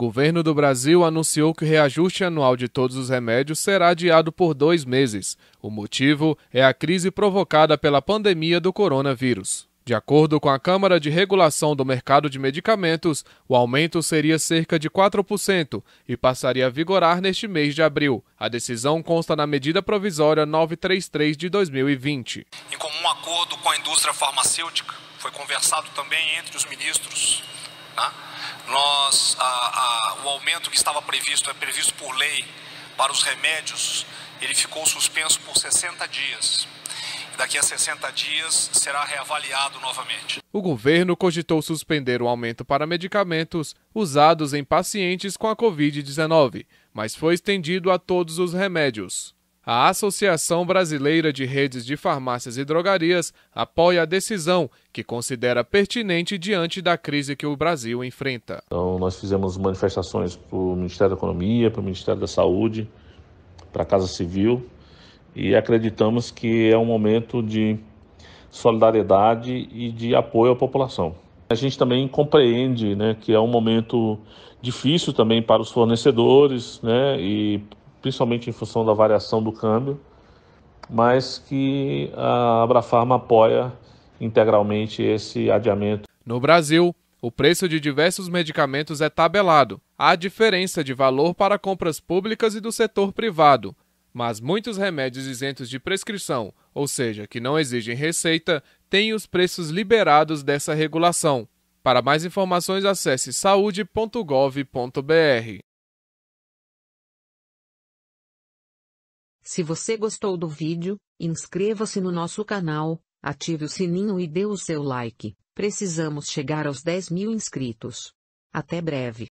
Governo do Brasil anunciou que o reajuste anual de todos os remédios será adiado por dois meses. O motivo é a crise provocada pela pandemia do coronavírus. De acordo com a Câmara de Regulação do Mercado de Medicamentos, o aumento seria cerca de 4% e passaria a vigorar neste mês de abril. A decisão consta na medida provisória 933 de 2020. Em comum acordo com a indústria farmacêutica, foi conversado também entre os ministros né? Nós, a, a, o aumento que estava previsto, é previsto por lei para os remédios, ele ficou suspenso por 60 dias. Daqui a 60 dias será reavaliado novamente. O governo cogitou suspender o aumento para medicamentos usados em pacientes com a Covid-19, mas foi estendido a todos os remédios. A Associação Brasileira de Redes de Farmácias e Drogarias apoia a decisão, que considera pertinente diante da crise que o Brasil enfrenta. Então, nós fizemos manifestações para o Ministério da Economia, para o Ministério da Saúde, para a Casa Civil e acreditamos que é um momento de solidariedade e de apoio à população. A gente também compreende né, que é um momento difícil também para os fornecedores né, e principalmente em função da variação do câmbio, mas que a Abrafarma apoia integralmente esse adiamento. No Brasil, o preço de diversos medicamentos é tabelado. Há diferença de valor para compras públicas e do setor privado, mas muitos remédios isentos de prescrição, ou seja, que não exigem receita, têm os preços liberados dessa regulação. Para mais informações, acesse saúde.gov.br. Se você gostou do vídeo, inscreva-se no nosso canal, ative o sininho e dê o seu like. Precisamos chegar aos 10 mil inscritos. Até breve.